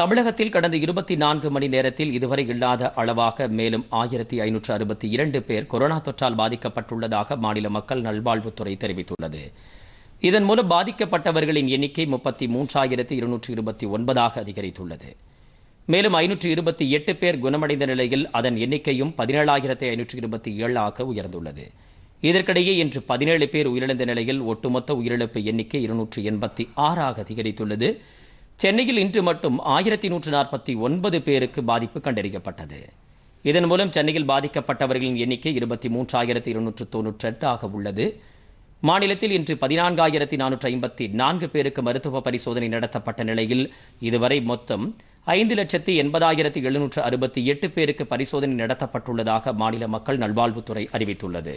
தமிழகத்தில் கடந்த இருபத்தி நான்கு மணி நேரத்தில் இதுவரை இல்லாத அளவாக மேலும் ஆயிரத்தி ஐநூற்று அறுபத்தி இரண்டு பேர் கொரோனா தொற்றால் பாதிக்கப்பட்டுள்ளதாக மாநில மக்கள் நல்வாழ்வுத்துறை தெரிவித்துள்ளது இதன் மூலம் பாதிக்கப்பட்டவர்களின் எண்ணிக்கை முப்பத்தி மூன்றாயிரத்தி இருநூற்றி இருபத்தி ஒன்பதாக அதிகரித்துள்ளது மேலும் ஐநூற்று இருபத்தி எட்டு பேர் குணமடைந்த நிலையில் அதன் எண்ணிக்கையும் பதினேழாயிரத்தி ஐநூற்று இருபத்தி ஏழாக உயர்ந்துள்ளது இதற்கிடையே இன்று பதினேழு பேர் உயிரிழந்த நிலையில் ஒட்டுமொத்த உயிரிழப்பு எண்ணிக்கை இருநூற்று எண்பத்தி ஆறாக அதிகரித்துள்ளது சென்னையில் இன்று மட்டும் ஆயிரத்தி நூற்று நாற்பத்தி ஒன்பது பேருக்கு பாதிப்பு கண்டறியப்பட்டது இதன் மூலம் சென்னையில் பாதிக்கப்பட்டவர்களின் எண்ணிக்கை இருபத்தி மூன்றாயிரத்தி இருநூற்று தொன்னூற்றெட்டாக உள்ளது மாநிலத்தில் இன்று பதினான்காயிரத்தி நானூற்று ஐம்பத்தி நான்கு பேருக்கு மருத்துவ பரிசோதனை நடத்தப்பட்ட நிலையில் இதுவரை மொத்தம் ஐந்து லட்சத்தி எண்பதாயிரத்தி எழுநூற்று அறுபத்தி எட்டு பேருக்கு பரிசோதனை நடத்தப்பட்டுள்ளதாக மாநில மக்கள் நல்வாழ்வுத்துறை அறிவித்துள்ளது